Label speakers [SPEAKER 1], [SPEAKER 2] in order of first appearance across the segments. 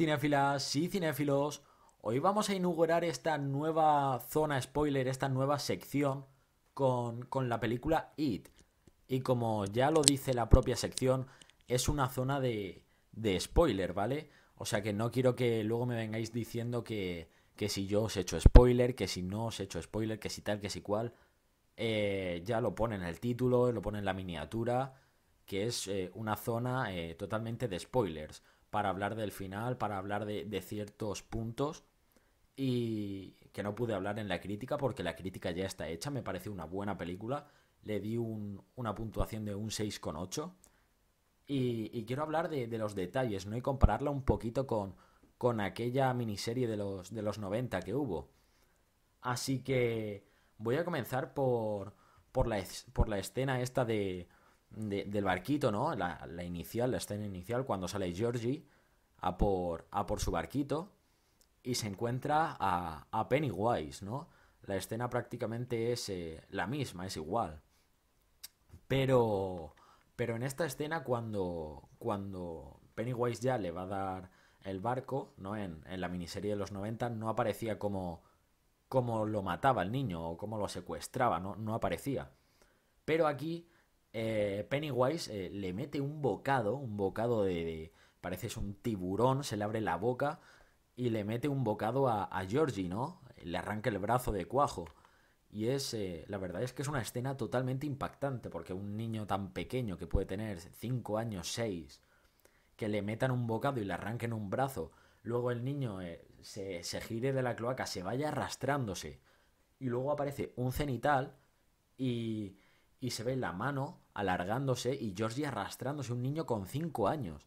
[SPEAKER 1] cinéfilas y cinéfilos, hoy vamos a inaugurar esta nueva zona spoiler, esta nueva sección con, la película It. Y como ya lo dice la propia sección, es una zona de, spoiler, ¿vale? O sea que no quiero que luego me vengáis diciendo que, si yo os he hecho spoiler, que si no os he hecho spoiler, que si tal, que si cual. Eh, ya lo pone en el título, lo pone en la miniatura, que es eh, una zona eh, totalmente de spoilers para hablar del final, para hablar de, ciertos puntos y que no pude hablar en la crítica porque la crítica ya está hecha, me parece una buena película, le di una puntuación de un 6,8 y, y quiero hablar de, los detalles, ¿no? Y compararla un poquito con, con aquella miniserie de los, de los 90 que hubo. Así que voy a comenzar por, por, la, por la escena esta de, del barquito, ¿no? La, inicial, la escena inicial, cuando sale Georgie a por, por su barquito y se encuentra a, Pennywise, ¿no? La escena prácticamente es eh, la misma, es igual. Pero, pero en esta escena cuando, cuando Pennywise ya le va a dar el barco, ¿no? En, la miniserie de los 90 no aparecía como, como lo mataba el niño o como lo secuestraba, ¿no? No aparecía. Pero aquí eh, Pennywise eh, le mete un bocado, un bocado de, parece es un tiburón, se le abre la boca y le mete un bocado a, Georgie, ¿no? Le arranca el brazo de cuajo. Y es, eh, la verdad es que es una escena totalmente impactante, porque un niño tan pequeño que puede tener 5 años, 6, que le metan un bocado y le arranquen un brazo, luego el niño se, se gire de la cloaca, se vaya arrastrándose, y luego aparece un cenital y y se ve la mano alargándose y Georgie arrastrándose un niño con 5 años.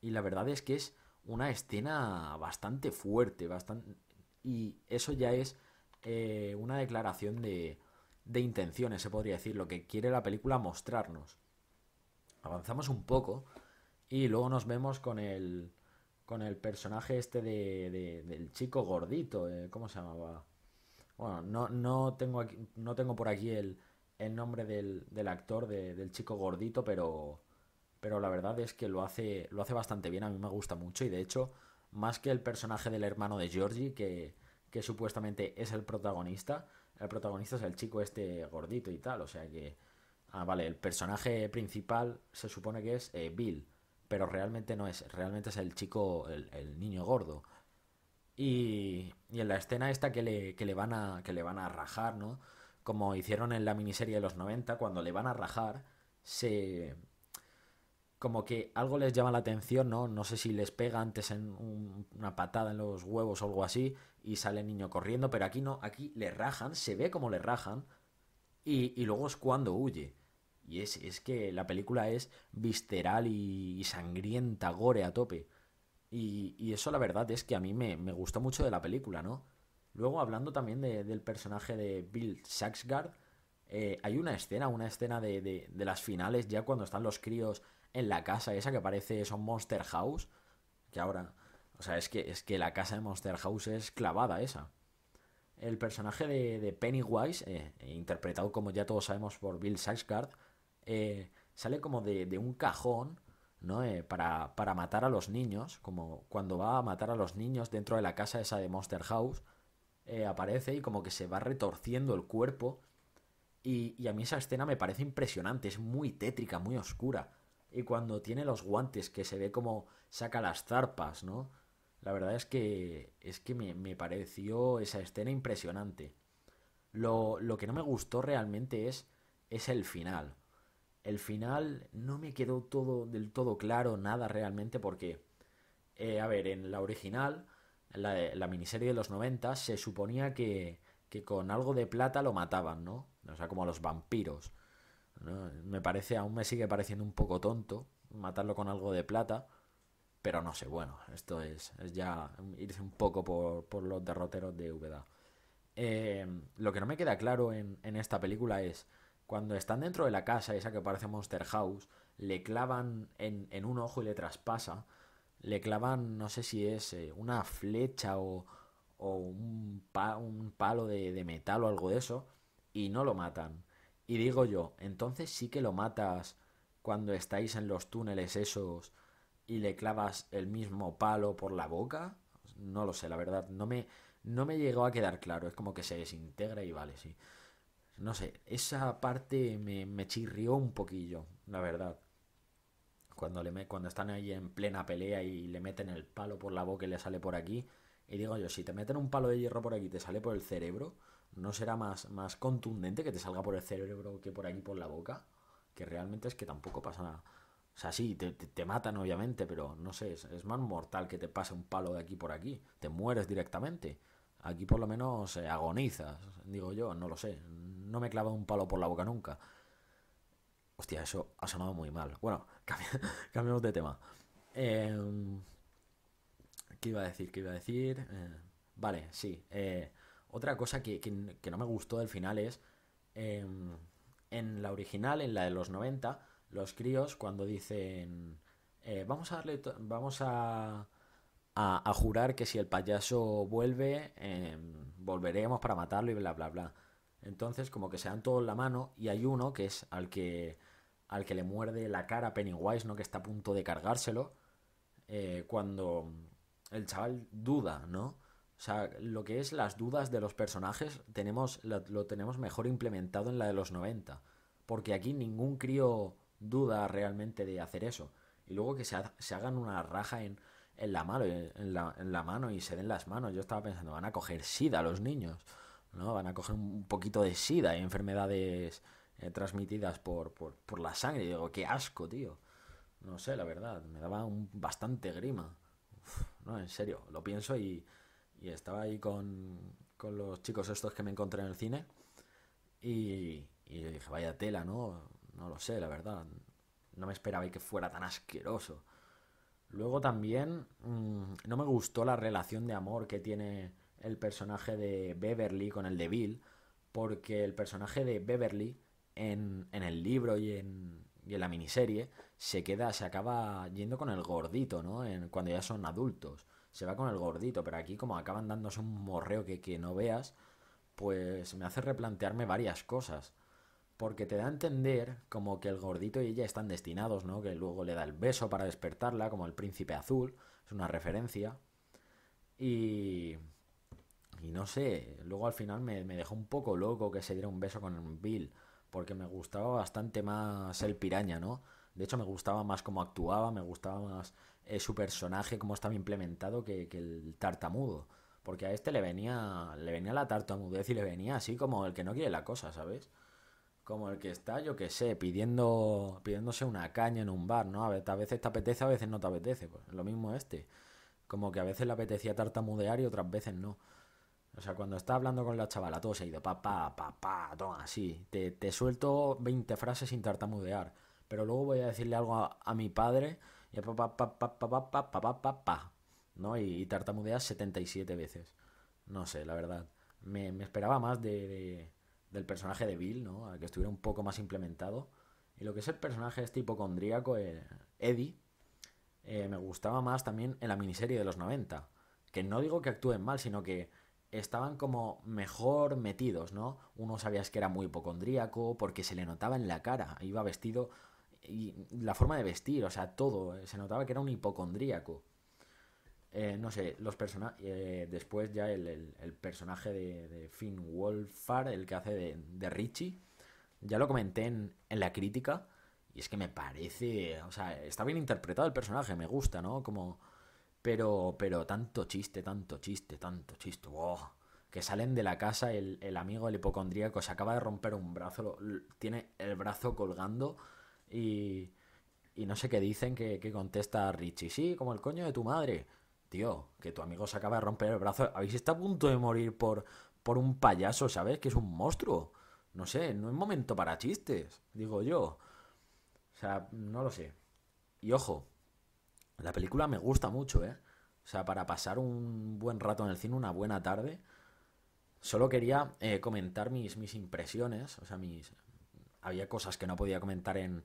[SPEAKER 1] Y la verdad es que es una escena bastante fuerte, bastante... Y eso ya es eh, una declaración de, de intenciones, se podría decir, lo que quiere la película mostrarnos. Avanzamos un poco y luego nos vemos con el, con el personaje este de, del chico gordito, eh, ¿cómo se llamaba? Bueno, no, no, tengo aquí, no tengo por aquí el, el nombre del, actor, del chico gordito, pero, pero la verdad es que lo hace, lo hace bastante bien, a mí me gusta mucho y de hecho, más que el personaje del hermano de Georgie, que, que supuestamente es el protagonista, el protagonista es el chico este gordito y tal, o sea que... Ah, vale, el personaje principal se supone que es eh, Bill, pero realmente no es, realmente es el chico, el, niño gordo. Y, y, en la escena esta que le, van a, que le van a rajar, ¿no? como hicieron en la miniserie de los 90, cuando le van a rajar, se... como que algo les llama la atención, ¿no? No sé si les pega antes en una patada en los huevos o algo así y sale el niño corriendo, pero aquí no, aquí le rajan, se ve como le rajan y, luego es cuando huye. Y es, es, que la película es visceral y, sangrienta, gore a tope. Y, eso la verdad es que a mí me, me gustó mucho de la película, ¿no? Luego, hablando también del personaje de Bill Saxgard, eh, hay una escena, una escena de, las finales, ya cuando están los críos en la casa esa que parece son Monster House, que ahora, o sea, es que, es que la casa de Monster House es clavada esa. El personaje de, Pennywise, eh, interpretado como ya todos sabemos por Bill Saxgard, eh, sale como de, un cajón, ¿no? para, para matar a los niños, como cuando va a matar a los niños dentro de la casa esa de Monster House eh, aparece y como que se va retorciendo el cuerpo. Y, a mí esa escena me parece impresionante, es muy tétrica, muy oscura. Y cuando tiene los guantes, que se ve como saca las zarpas, ¿no? La verdad es que, es que me, pareció esa escena impresionante. Lo, que no me gustó realmente es, es el final. El final no me quedó todo del todo claro, nada realmente, porque, eh, a ver, en la original la, miniserie de los 90, se suponía que, con algo de plata lo mataban, ¿no? O sea, como a los vampiros. Me parece, aún me sigue pareciendo un poco tonto matarlo con algo de plata, pero no sé, bueno, esto es, ya irse un poco por, los derroteros de Úbeda. Eh, lo que no me queda claro en, esta película es cuando están dentro de la casa, esa que parece Monster House, le clavan en, en un ojo y le traspasa le clavan, no sé si es eh, una flecha o, un, un, palo de, de, metal o algo de eso, y no lo matan. Y digo yo, entonces sí que lo matas cuando estáis en los túneles esos y le clavas el mismo palo por la boca. No lo sé, la verdad, no me, no me llegó a quedar claro. Es como que se desintegra y vale, sí. No sé, esa parte me, me chirrió un poquillo, la verdad. Cuando, le cuando están ahí en plena pelea y le meten el palo por la boca y le sale por aquí. Y digo yo, si te meten un palo de hierro por aquí y te sale por el cerebro, ¿no será más, más contundente que te salga por el cerebro que por aquí por la boca? Que realmente es que tampoco pasa nada. O sea, sí, te, matan obviamente, pero no sé, es, más mortal que te pase un palo de aquí por aquí. Te mueres directamente. Aquí por lo menos eh, agonizas, digo yo, no lo sé. No me clava un palo por la boca nunca. Hostia, eso ha sonado muy mal. Bueno, cambiamos de tema. Em, ¿Qué iba a decir? ¿Qué iba a decir? Eh, vale, sí. Eh, otra cosa que, no me gustó del final es. Em, en la original, en la de los 90, los críos, cuando dicen. Eh, vamos a darle. Vamos a, a. jurar que si el payaso vuelve, em, volveremos para matarlo y bla, bla, bla. Entonces, como que se dan todos la mano y hay uno que es al que, al que le muerde la cara a Pennywise, ¿no? Que está a punto de cargárselo. Eh, cuando el chaval duda, ¿no? O sea, lo que es las dudas de los personajes tenemos, lo, tenemos mejor implementado en la de los 90. Porque aquí ningún crío duda realmente de hacer eso. Y luego que se, hagan una raja en, la mano, en la mano y se den las manos. Yo estaba pensando, van a coger sida los niños. ¿no? Van a coger un poquito de sida y enfermedades eh, transmitidas por, la sangre. Y digo, qué asco, tío. No sé, la verdad, me daba un, bastante grima. no, en serio, lo pienso y, y estaba ahí con, con, los chicos estos que me encontré en el cine y, y dije, vaya tela, ¿no? No lo sé, la verdad. No me esperaba que fuera tan asqueroso. Luego también mm, no me gustó la relación de amor que tiene el personaje de Beverly con el de Bill, porque el personaje de Beverly en, el libro y en, la miniserie se queda, se acaba yendo con el gordito, ¿no? cuando ya son adultos, se va con el gordito, pero aquí como acaban dándose un morreo que, que no veas, pues me hace replantearme varias cosas porque te da a entender como que el gordito y ella están destinados, ¿no? Que luego le da el beso para despertarla, como el príncipe azul, es una referencia. Y y no sé, luego al final me, dejó un poco loco que se diera un beso con Bill, porque me gustaba bastante más el piraña, ¿no? De hecho, me gustaba más cómo actuaba, me gustaba más eh, su personaje, cómo estaba implementado que, el tartamudo. Porque a este le venía, le venía la tartamudez y le venía así como el que no quiere la cosa, ¿sabes? Como el que está, yo qué sé, pidiendo, pidiéndose una caña en un bar, ¿no? A veces te apetece, a veces no te apetece. Pues lo mismo este. Como que a veces le apetecía tartamudear y otras veces no. O sea, cuando está hablando con la chavala, todo se ido pa, pa, pa, pa, toma, así. Te, suelto 20 frases sin tartamudear. Pero luego voy a decirle algo a, mi padre y pa, pa, pa, pa, pa, pa, pa, pa, pa, pa. ¿No? Y, tartamudeas 77 veces. No sé, la verdad. Me, esperaba más de, del personaje de Bill, ¿no? que estuviera un poco más implementado. Y lo que es el personaje este hipocondríaco, eh, Eddie, me gustaba más también en la miniserie de los 90. Que no digo que actúen mal, sino que estaban como mejor metidos, ¿no? Uno sabías que era muy hipocondríaco porque se le notaba en la cara, iba vestido y la forma de vestir, o sea, todo, eh, se notaba que era un hipocondríaco. Eh, no sé, los personajes. Eh, después ya el, personaje de, Finn Wolfhard, el que hace de, de Richie, ya lo comenté en, en, la crítica. Y es que me parece. O sea, está bien interpretado el personaje, me gusta, ¿no? Como pero, pero tanto chiste, tanto chiste, tanto chiste. Wow. Que salen de la casa, el, el, amigo, el hipocondríaco, se acaba de romper un brazo, tiene el brazo colgando y, y no sé qué dicen que, contesta Richie. Sí, como el coño de tu madre. Tío, que tu amigo se acaba de romper el brazo. Habéis está a punto de morir por, por un payaso, ¿sabes? Que es un monstruo. No sé, no es momento para chistes, digo yo. O sea, no lo sé. Y ojo, la película me gusta mucho, ¿eh? O sea, para pasar un buen rato en el cine, una buena tarde. Solo quería eh, comentar mis, mis impresiones. O sea, mis. Había cosas que no podía comentar en,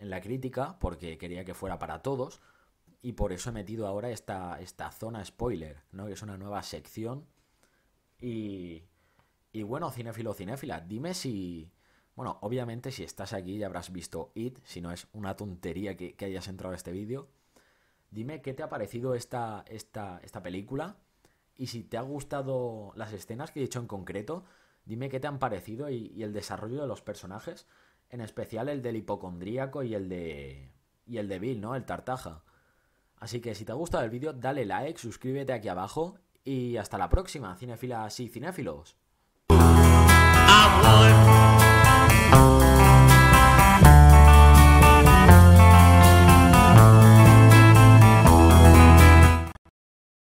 [SPEAKER 1] la crítica porque quería que fuera para todos. Y por eso he metido ahora esta, esta zona spoiler, ¿no? Que es una nueva sección. Y. Y bueno, cinéfilo, cinéfila, dime si. Bueno, obviamente si estás aquí ya habrás visto It, si no es una tontería que, que hayas entrado a este vídeo. Dime qué te ha parecido esta, esta, esta película y si te ha gustado las escenas que he hecho en concreto, dime qué te han parecido y, el desarrollo de los personajes, en especial el del hipocondríaco y el de y el de Bill, ¿no? El tartaja. Así que si te ha gustado el vídeo, dale like, suscríbete aquí abajo y hasta la próxima, cinefilas y cinéfilos.